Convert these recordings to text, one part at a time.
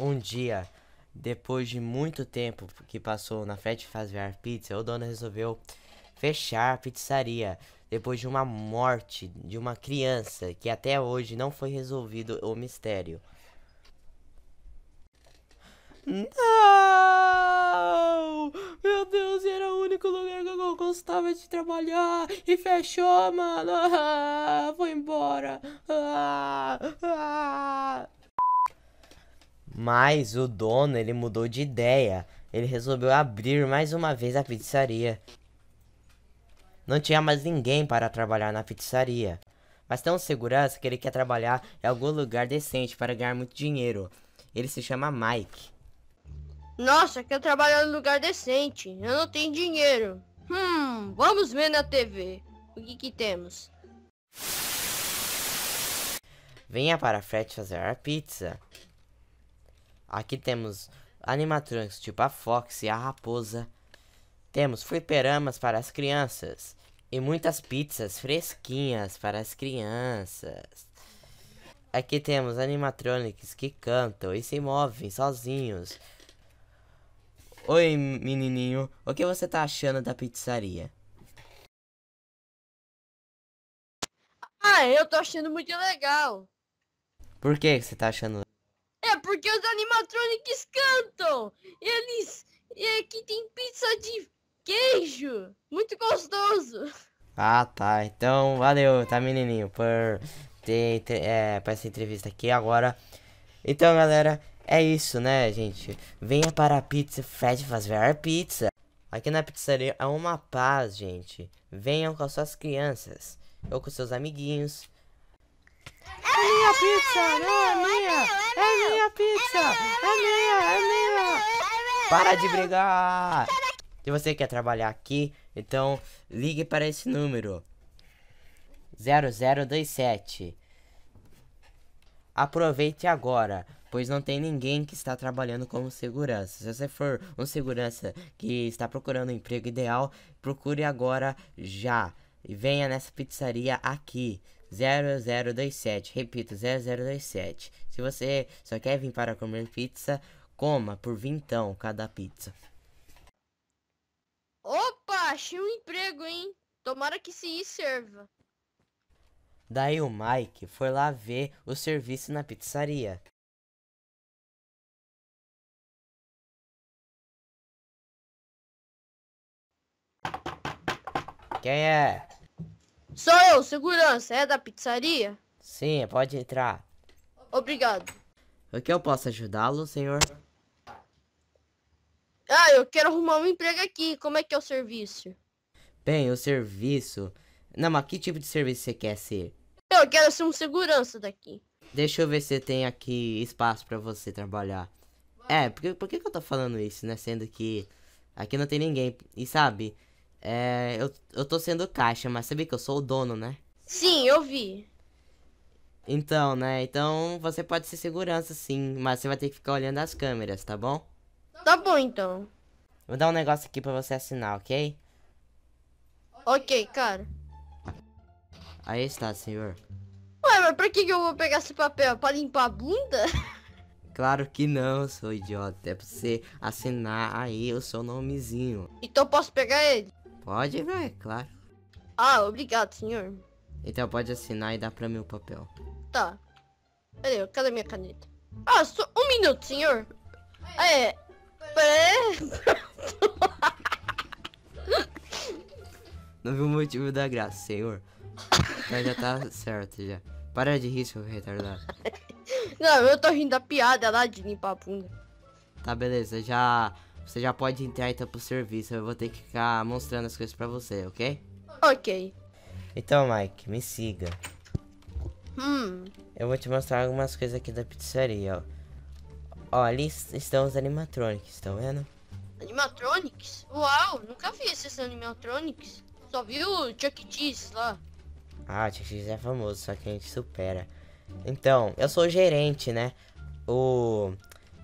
Um dia, depois de muito tempo que passou na Fat fazer Pizza, o dono resolveu fechar a pizzaria depois de uma morte de uma criança que até hoje não foi resolvido o mistério. Não! Meu Deus, era o único lugar que eu gostava de trabalhar e fechou, mano. Ah, embora. Ah, ah. Mas o dono ele mudou de ideia. Ele resolveu abrir mais uma vez a pizzaria. Não tinha mais ninguém para trabalhar na pizzaria. Mas tem um segurança que ele quer trabalhar em algum lugar decente para ganhar muito dinheiro. Ele se chama Mike. Nossa, quero trabalhar em lugar decente. Eu não tenho dinheiro. Hum, vamos ver na TV. O que que temos? Venha para a Fred fazer a pizza. Aqui temos animatronics tipo a Fox e a Raposa. Temos fliperamas para as crianças. E muitas pizzas fresquinhas para as crianças. Aqui temos animatronics que cantam e se movem sozinhos. Oi, menininho, o que você tá achando da pizzaria? Ah, eu tô achando muito legal. Por que você tá achando é porque os animatronics cantam! Eles. É e aqui tem pizza de queijo! Muito gostoso! Ah tá, então valeu, tá menininho, por ter é, pra essa entrevista aqui agora. Então galera, é isso né, gente? Venha para a pizza Fred fazer Pizza. Aqui na pizzaria é uma paz, gente. Venham com as suas crianças ou com seus amiguinhos é minha pizza, é não é minha! É, é, é minha pizza! É minha, é minha! Para de brigar! Se você quer trabalhar aqui, então ligue para esse número. 0027 Aproveite agora, pois não tem ninguém que está trabalhando como segurança. Se você for um segurança que está procurando um emprego ideal, procure agora já e venha nessa pizzaria aqui. 0027. Repito, 0027. Se você só quer vir para comer pizza, coma por vintão cada pizza. Opa, achei um emprego, hein? Tomara que sim sirva Daí o Mike foi lá ver o serviço na pizzaria. Quem é? Sou eu, segurança. É da pizzaria? Sim, pode entrar. Obrigado. O que eu posso ajudá-lo, senhor? Ah, eu quero arrumar um emprego aqui. Como é que é o serviço? Bem, o serviço... Não, mas que tipo de serviço você quer ser? Eu quero ser um segurança daqui. Deixa eu ver se tem aqui espaço para você trabalhar. É, por que, por que eu tô falando isso, né? Sendo que aqui não tem ninguém. E sabe, é, eu, eu tô sendo caixa, mas sabia que eu sou o dono, né? Sim, eu vi. Então, né? Então você pode ser segurança, sim, mas você vai ter que ficar olhando as câmeras, tá bom? Tá bom, então. Vou dar um negócio aqui pra você assinar, ok? Ok, cara. Aí está, senhor. Ué, mas pra que, que eu vou pegar esse papel? Pra limpar a bunda? Claro que não, seu idiota. É pra você assinar aí o seu nomezinho. Então posso pegar ele? Pode, vai, claro. Ah, obrigado, senhor. Então pode assinar e dar pra mim o papel. Tá. Peraí, cadê minha caneta? Ah, só um minuto, senhor. É. Não vi o motivo da graça, senhor. Mas já tá certo já. Para de rir, seu retardado. Não, eu tô rindo da piada lá de limpar a bunda. Tá, beleza. Já você já pode entrar então pro serviço. Eu vou ter que ficar mostrando as coisas pra você, ok? Ok. Então, Mike, me siga. Hum. Eu vou te mostrar algumas coisas aqui da pizzaria, ó. Ó, ali estão os animatronics, estão tá vendo? Animatronics? Uau, nunca vi esses animatronics. Só vi o Chuck e. Cheese lá. Ah, o Chuck Cheese é famoso, só que a gente supera. Então, eu sou o gerente, né? O...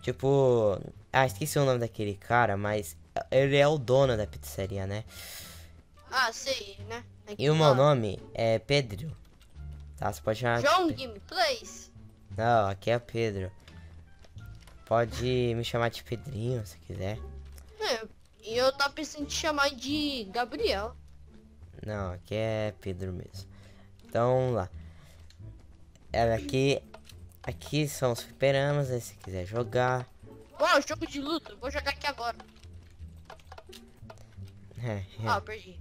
Tipo... Ah, esqueci o nome daquele cara, mas ah, ele é o dono da pizzaria, né? Ah, sei, né? É e o meu nome é Pedro. Tá, você pode chamar... João de... Gameplays? Não, aqui é Pedro. Pode me chamar de Pedrinho, se quiser. É, e eu tava pensando em te chamar de Gabriel. Não, aqui é Pedro mesmo. Então, lá. Ela é, aqui... Aqui são os fliperamas, aí Se quiser jogar... Ó, oh, jogo de luta, vou jogar aqui agora. É, é. Ah, perdi.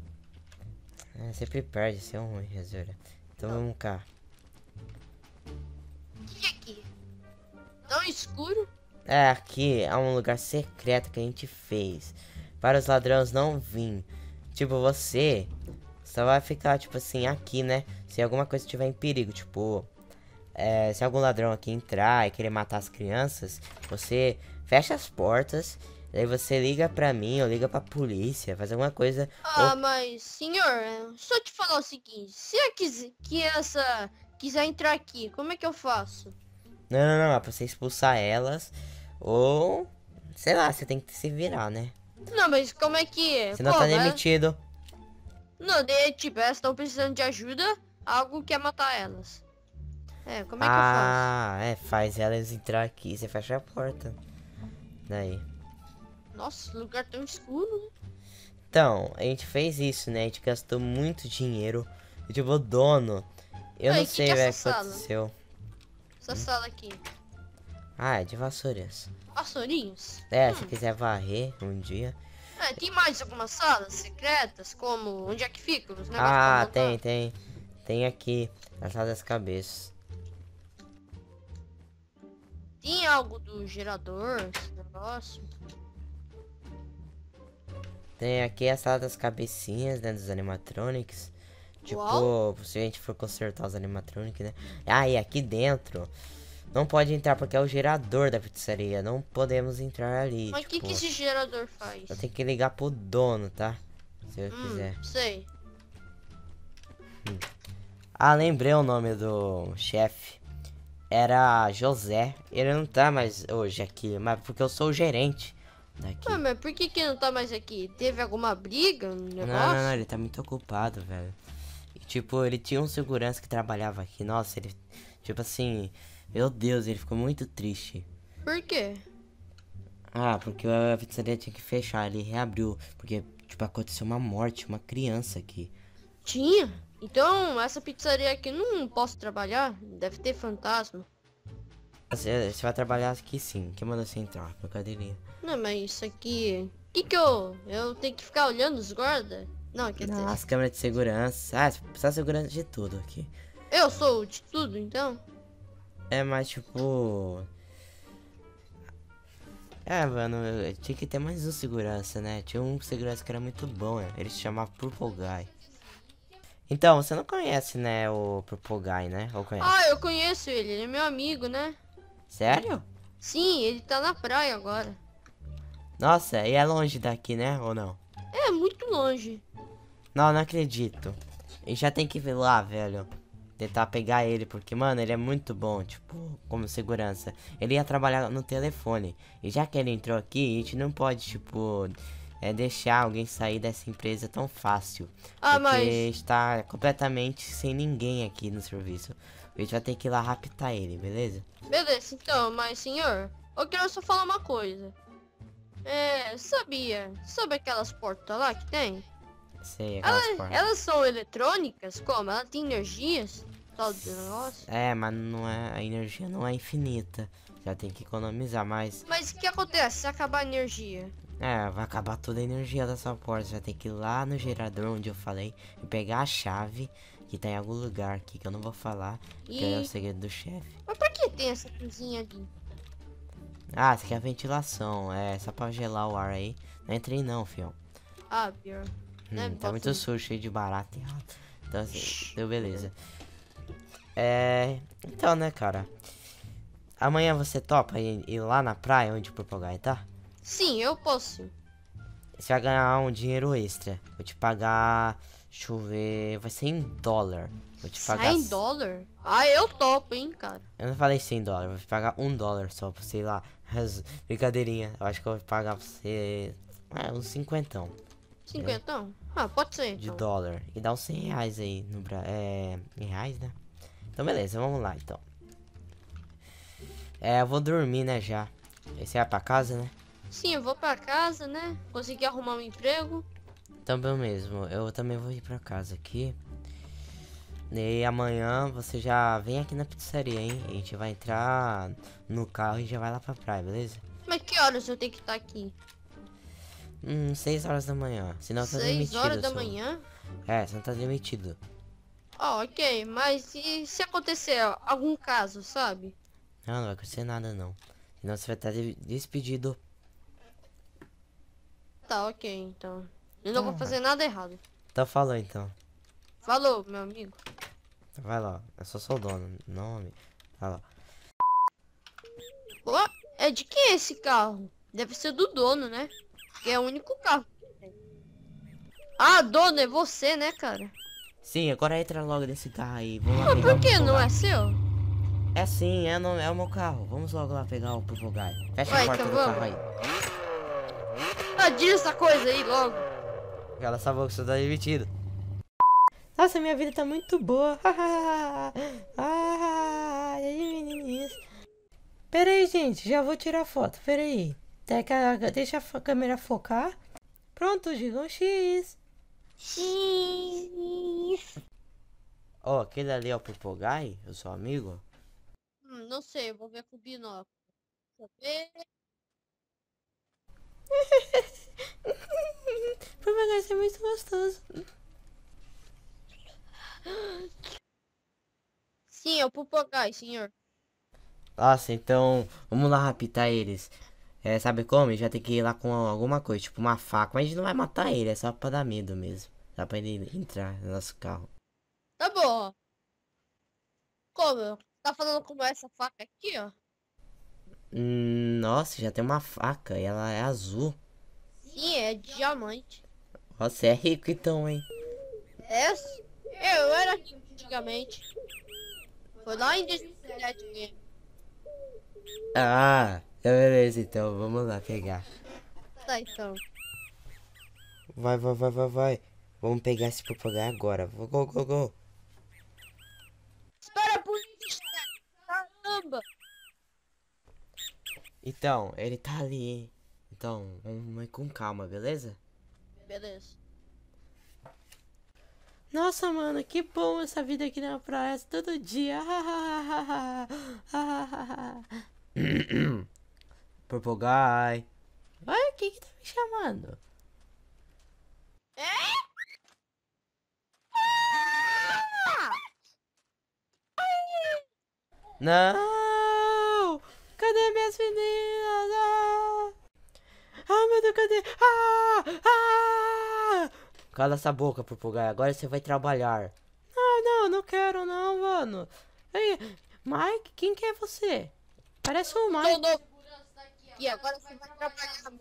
É, sempre perde, isso é ruim, Azura. Então Não. vamos cá. O que é aqui? Tão escuro? É, aqui é um lugar secreto que a gente fez. Para os ladrões não vir. Tipo, você só vai ficar, tipo assim, aqui, né? Se alguma coisa estiver em perigo, tipo... É, se algum ladrão aqui entrar e querer matar as crianças, você fecha as portas, aí você liga pra mim ou liga pra polícia, faz alguma coisa. Ah, ou... mas, senhor, só te falar o seguinte, se a essa quiser entrar aqui, como é que eu faço? Não, não, não, é pra você expulsar elas ou. Sei lá, você tem que se virar, né? Não, mas como é que. É? Você não tá né? demitido. Não, de, tipo, elas estão precisando de ajuda, algo quer matar elas. É, como é ah, que eu ah, faço? Ah, é, faz elas entrar aqui, você fecha a porta. Daí. Nossa, lugar tão escuro. Então, a gente fez isso, né? A gente gastou muito dinheiro. E tipo, dono. Eu não, sei, é o que, é que aconteceu. Essa hum? sala aqui. Ah, é de vassouras. Vassourinhos? É, hum. se quiser varrer um dia. É, tem mais algumas salas secretas, como onde é que ficam os negócios. Ah, tem, tem. Tem aqui, a sala das cabeças. Tem algo do gerador, esse negócio? Tem aqui a sala das cabecinhas, né, dos animatronics. Tipo, Uau. se a gente for consertar os animatronics, né? Ah, e aqui dentro... Não pode entrar porque é o gerador da pizzaria. Não podemos entrar ali. Mas o tipo, que, que esse gerador faz? Eu tenho que ligar pro dono, tá? Se eu hum, quiser. Sei. Hum. Ah, lembrei o nome do chefe era José. Ele não tá mais hoje aqui, mas porque eu sou o gerente daqui. Ah, mas por que que não tá mais aqui? Teve alguma briga no negócio? Não, não, não, ele tá muito ocupado, velho. E, tipo, ele tinha um segurança que trabalhava aqui. Nossa, ele... Tipo assim... Meu Deus, ele ficou muito triste. Por quê? Ah, porque a pizzaria tinha que fechar. Ele reabriu. Porque, tipo, aconteceu uma morte, uma criança aqui. Tinha? Então, essa pizzaria aqui não posso trabalhar? Deve ter fantasma. Você, vai trabalhar aqui sim. Quem manda você entrar? cadeirinha. Não, mas isso aqui... Que que eu... Eu tenho que ficar olhando os guardas? Não, quer não, dizer... As câmeras de segurança. Ah, você precisa de segurança de tudo aqui. Eu sou de tudo, então? É, mas tipo... É, mano, tinha que ter mais um segurança, né? Tinha um segurança que era muito bom, né? Ele se chamava Purple Guy. Então, você não conhece, né, o Propogai, né? Ou conhece? Ah, eu conheço ele, ele é meu amigo, né? Sério? Sim, ele tá na praia agora. Nossa, e é longe daqui, né? Ou não? É, muito longe. Não, não acredito. E já tem que ir lá, velho. Tentar pegar ele, porque, mano, ele é muito bom, tipo, como segurança. Ele ia trabalhar no telefone. E já que ele entrou aqui, a gente não pode, tipo, é deixar alguém sair dessa empresa tão fácil. Ah, porque mas... está completamente sem ninguém aqui no serviço. A gente vai ter que ir lá raptar ele, beleza? Beleza, então, mas senhor, eu quero só falar uma coisa. É, sabia, sobre aquelas portas lá que tem? Sei, aquelas Ela, portas. Elas são eletrônicas? Como? Ela tem energias? Tal do negócio? É, mas não é, a energia não é infinita. Já tem que economizar mais. Mas o que acontece se acabar a energia? É, vai acabar toda a energia dessa porta. Você vai ter que ir lá no gerador onde eu falei e pegar a chave que tá em algum lugar aqui que eu não vou falar. E... Que é o segredo do chefe. Mas pra que tem essa cozinha aqui Ah, isso aqui é a ventilação. É só pra gelar o ar aí. Não entrei não, fio. Ah, pior. Hum, é tá muito sujo, cheio de barato e rato. Então assim, deu beleza. É. Então, né, cara? Amanhã você topa ir, ir lá na praia onde o Purple tá? Sim, eu posso Você vai ganhar um dinheiro extra. Vou te pagar. Deixa eu ver. Vai ser em dólar. Vou te pagar. 100 dólar? Ah, eu topo, hein, cara. Eu não falei 100 dólar. Vou te pagar um dólar só pra sei lá. Brincadeirinha. Eu acho que eu vou pagar pra você. É, uns 50. Cinquentão? Ah, pode ser. Então. De dólar. E dá uns 100 reais aí. No, é, em reais, né? Então, beleza. Vamos lá, então. É, eu vou dormir, né, já. Esse é pra casa, né? Sim, eu vou pra casa, né? Consegui arrumar um emprego. Também então, mesmo. Eu também vou ir pra casa aqui. E amanhã você já vem aqui na pizzaria, hein? A gente vai entrar no carro e já vai lá pra praia, beleza? Mas que horas eu tenho que estar tá aqui? Hum, 6 horas da manhã. Senão tá demitido. 6 horas da manhã? É, você não tá demitido. Ó, oh, ah, ok. Mas e se acontecer algum caso, sabe? Não, não vai acontecer nada não. Senão você vai estar despedido tá, ok, então. Eu não ah. vou fazer nada errado. Tá, falou então. Falou, meu amigo. Vai lá, eu só sou o dono, não amigo. Vai lá. Oh, é de quem é esse carro? Deve ser do dono, né? Que é o único carro Ah, dono, é você, né, cara? Sim, agora entra logo nesse carro aí. Vamos Mas por que não é seu? É sim, é, no, é o meu carro. Vamos logo lá pegar o Pufogai. Fecha Vai, a porta do vamos. carro aí. Adia essa coisa aí logo. Cala essa boca, você tá demitido. Nossa, minha vida tá muito boa. ah, ah ah ah Pera aí, gente, já vou tirar foto. Pera aí. Deixa a câmera focar. Pronto, Gigão X. X. Ó, oh, aquele ali é o Popogai, o seu amigo? Hum, não sei, vou ver com o binóculo. Deixa eu ver. Por isso é muito gostoso. Sim, é o Pupogai, senhor. Nossa, então vamos lá raptar eles. É, sabe como? Já tem que ir lá com alguma coisa, tipo uma faca. Mas a gente não vai matar ele, é só pra dar medo mesmo. Dá pra ele entrar no nosso carro. Tá bom. Como? Tá falando como é essa faca aqui, ó? Hum, nossa, já tem uma faca e ela é azul. Sim, é diamante. Você é rico então, hein? É, eu era rico antigamente. Foi lá em 2007 Ah, é beleza então, vamos lá pegar. Tá então. Vai, vai, vai, vai, vai. Vamos pegar esse papagaio agora. Go, go, go. Então, ele tá ali. Então, vamos com calma, beleza? Beleza. Nossa, mano, que bom essa vida aqui na praia todo dia. Purple Guy. Ai, quem que tá me chamando? É? Não! Cadê minhas meninas? Ah! Cala essa boca, Purpugai. Agora você vai trabalhar. Não, não, não quero não, mano. Ei, Mike, quem que é você? Parece o Mike. E agora você vai trabalhar.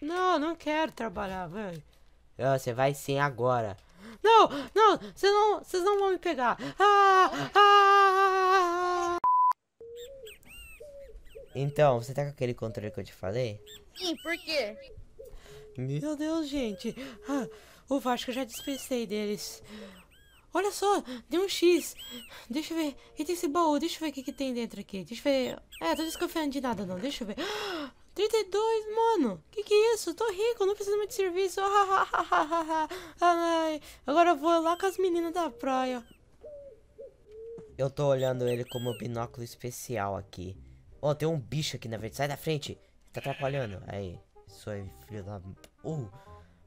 Não, não quero trabalhar, velho. Ah, você vai sim agora. Não, não, vocês não, vocês não vão me pegar. Ah, ah. Então, você tá com aquele controle que eu te falei? Sim, por quê? Meu Deus, gente. Ah, o Vasco eu já dispensei deles. Olha só, deu um X. Deixa eu ver. E tem esse baú. Deixa eu ver o que, que tem dentro aqui. Deixa eu ver. É, tô desconfiando de nada, não. Deixa eu ver. 32, mano. Que que é isso? Tô rico, não preciso mais de serviço. Ah, ah, ah, Ai, agora eu vou lá com as meninas da praia. Eu tô olhando ele com meu binóculo especial aqui. Ó, oh, tem um bicho aqui na frente. Sai da frente. Tá atrapalhando. Aí. Isso aí, filho da. Uh!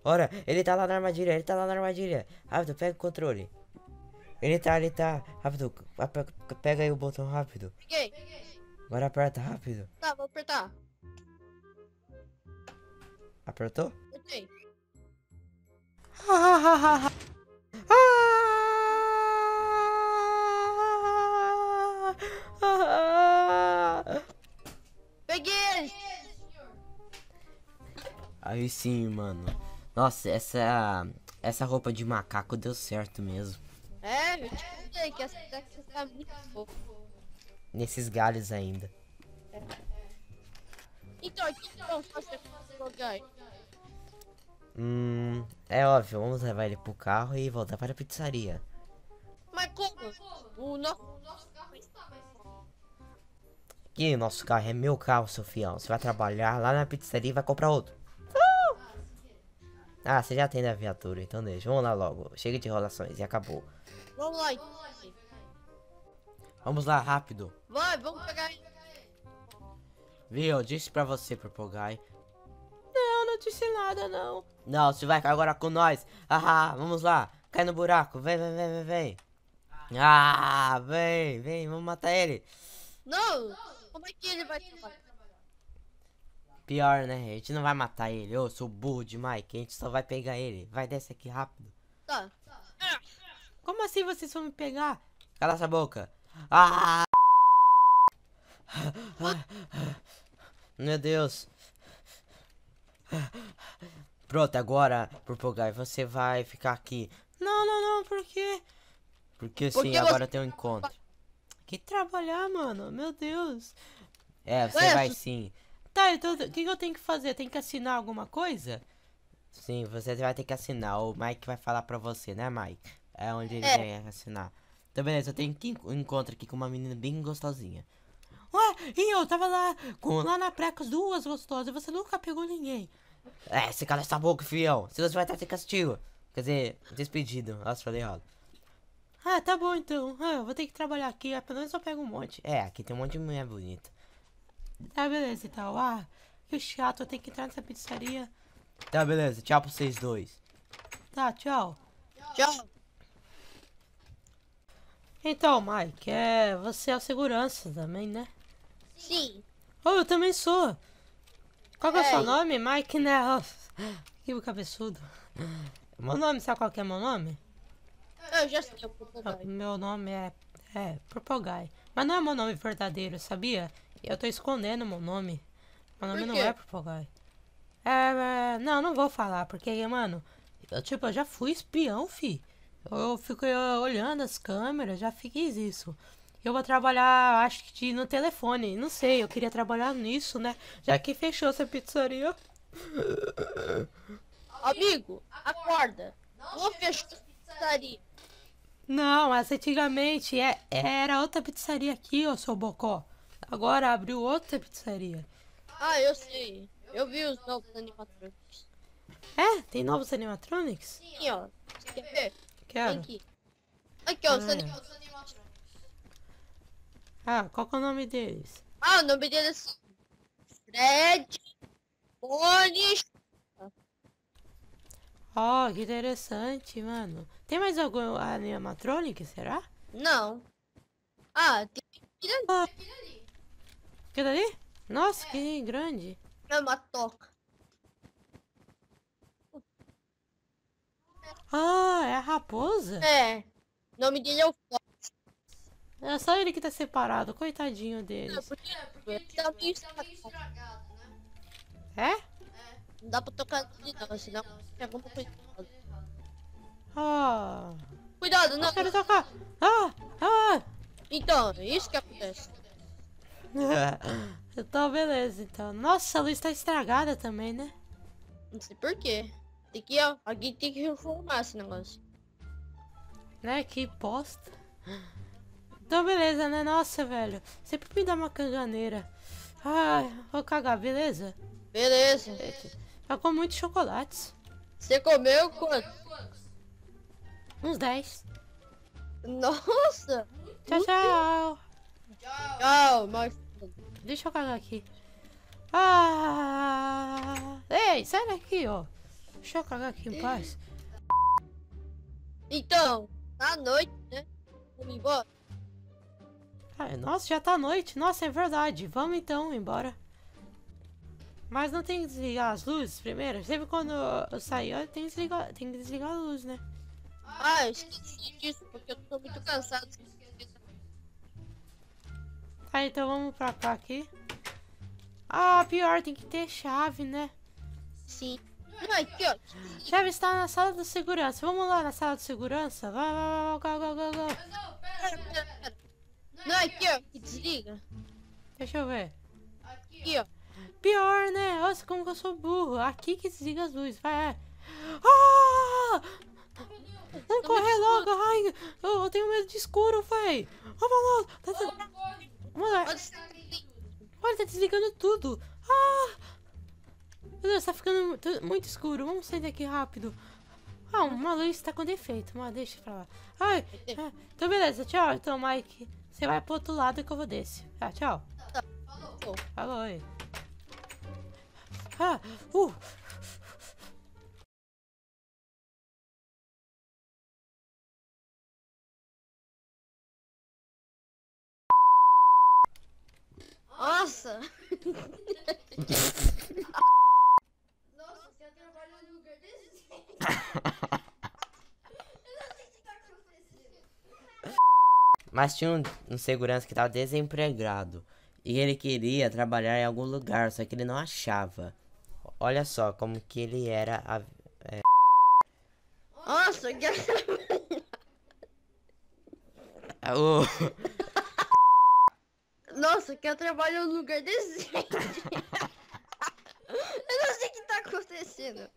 Ora, ele tá lá na armadilha, ele tá lá na armadilha. Rápido, pega o controle. Ele tá, ele tá. Rápido, pega aí o botão rápido. Peguei. Agora aperta rápido. Tá, vou apertar. Apertou? Apertei. sim, mano. Nossa, essa essa roupa de macaco deu certo mesmo. É, eu te contei que essa daqui tá muito fofa. Nesses galhos ainda. Então, o que então você jogar? Hum, é óbvio, vamos levar ele pro carro e voltar para a pizzaria. Mas como? O nosso, o nosso carro está mais Que nosso carro é meu carro, seu fião. Você vai trabalhar lá na pizzaria e vai comprar outro. Ah, você já tem a viatura, então deixa. Vamos lá logo. Chega de enrolações e acabou. Vamos lá. Vamos lá, rápido. Vai, vamos pegar ele. Viu, eu disse pra você, Purple Não, não disse nada, não. Não, você vai agora com nós. Ah, ah, ah, vamos lá. Cai no buraco. Vem, vem, vem, vem, vem. Ah, vem, vem. Vamos matar ele. Não, como é que ele vai matar? Pior, né? A gente não vai matar ele. Eu sou burro demais, que a gente só vai pegar ele. Vai, desce aqui rápido. Tá. Como assim vocês vão me pegar? Cala essa boca. Ah! Meu Deus. Pronto, agora, Purpogai, você vai ficar aqui. Não, não, não, por quê? Porque sim, Porque agora tem um encontro. Que trabalhar, mano? Meu Deus. É, você Ué, vai sim. Tá, então o que, que eu tenho que fazer? Tem que assinar alguma coisa? Sim, você vai ter que assinar. O Mike vai falar pra você, né, Mike? É onde ele é. vem assinar. Então, beleza, eu tenho que encontro aqui com uma menina bem gostosinha. Ué, e eu tava lá, com lá na preca duas gostosas, e você nunca pegou ninguém. É, se cala essa boca, fião. Senão você vai estar sem castigo. Quer dizer, despedido. Nossa, falei errado. Ah, tá bom então. Ah, eu vou ter que trabalhar aqui, ah, pelo menos eu pego um monte. É, aqui tem um monte de mulher bonita. Tá, beleza, então. Ah, que chato, eu tenho que entrar nessa pizzaria. Tá, beleza. Tchau pra vocês dois. Tá, tchau. Tchau. Então, Mike, é... você é o segurança também, né? Sim. Oh, eu também sou. Qual é, é o seu é. nome? Mike, né? Que cabeçudo. Meu nome, sabe qual que é meu nome? Eu já sei o ah, Meu nome é... É, Purple Mas não é meu nome verdadeiro, sabia? Eu tô escondendo meu nome. Meu nome não é Purple Guy. É, é, não, não vou falar, porque, mano, eu, tipo, eu já fui espião, fi. Eu fico eu, olhando as câmeras, já fiz isso. Eu vou trabalhar, acho que de, no telefone. Não sei, eu queria trabalhar nisso, né? Já que fechou essa pizzaria. Amigo, acorda. Não fechou essa pizzaria. Não, mas antigamente é, era outra pizzaria aqui, ô seu bocó. Agora abriu outra pizzaria. Ah, eu sei. Eu vi os novos animatronics. É? Tem novos animatronics? Sim, ó. Você quer ver? Quero. Aqui. Aqui, ó, ah. É. os animatronics. Ah, qual é o nome deles? Ah, o nome deles é Fred Bones. Ó, oh, que interessante, mano. Tem mais algum animatronic, será? Não. Ah, tem... Que daí? Nossa, é. que grande. É uma toca. Ah, é a raposa? É. O nome dele é o Fox. É só ele que tá separado, coitadinho dele. É, porque, é, porque tipo, tá meio estragado, né? É? é? Não dá pra tocar ele não, senão é alguma coisa errada. Ah. Cuidado, não. Eu quero tocar. Ah, ah. Então, é isso que acontece. então, beleza, então. Nossa, a luz tá estragada também, né? Não sei por quê. Tem que, ó, alguém tem que reformar esse negócio. Né, que bosta. Então, beleza, né? Nossa, velho. Sempre me dá uma canganeira. Ai, vou cagar, beleza? Beleza. Já com muitos chocolates. Você comeu quantos? Uns 10. Nossa! Tchau, tchau! Tchau, tchau Deixa eu cagar aqui. Ah! Ei, sai daqui, ó. Deixa eu cagar aqui em paz. Então, tá noite, né? Vamos embora. Ah, nossa, já tá noite. Nossa, é verdade. Vamos então embora. Mas não tem que desligar as luzes primeiro? Sempre quando eu sair, tem que desligar, tem que desligar a luz, né? Ah, eu esqueci disso, porque eu tô muito cansado. Tá, então vamos pra cá aqui. Ah, pior, tem que ter chave, né? Sim. Ai, é que Chave está na sala de segurança. Vamos lá na sala de segurança? Vai, vai, vai, vai, vai, vai, vai. Não, pera, é pera, aqui, ó. Desliga. Deixa eu ver. Aqui, ó. Pior, né? Nossa, como que eu sou burro. Aqui que desliga as luzes. Vai, é. Ah! Vamos correr logo. Ai, eu, eu tenho medo de escuro, véi. Vamos logo. Tá, tá. Vamos lá. Olha, tá desligando tudo. Ah! Meu Deus, tá ficando muito escuro. Vamos sair daqui rápido. Ah, uma luz tá com defeito. Mas deixa pra lá. Ai, ah, então beleza. Tchau, então, Mike. Você vai pro outro lado que eu vou desse. ah, tchau. Tá, falou. Falou oi. Ah, uh, Nossa! Nossa, você trabalhar num lugar desse Mas tinha um, um segurança que tava desempregado. E ele queria trabalhar em algum lugar, só que ele não achava. Olha só como que ele era a, é... Nossa, que... oh que eu trabalho num lugar decente. eu não sei o que tá acontecendo.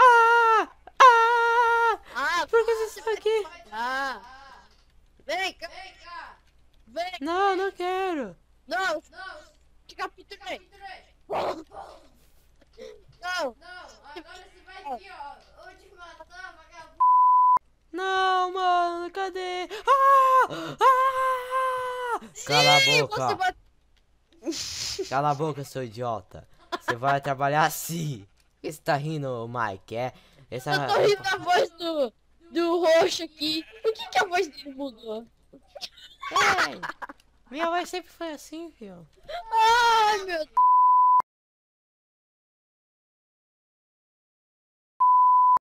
Ah! Ah! Ah! Por que você está ah, aqui? Ah! Vem cá! Vem cá! Vem! Não, não quero! Não! Não! Te capturei! Te é? capturei! É? Não! Não! Agora você vai aqui, ó! Vou te matar, vagabundo! Não, mano! Cadê? Ah! Ah! Cala a boca. Bate... Cala a boca, seu idiota. Você vai trabalhar assim. que você tá rindo, Mike? É. Essa... Eu tô rindo da voz do, do roxo aqui. Por que, que a voz dele mudou? minha voz sempre foi assim, viu? Ai, meu Deus.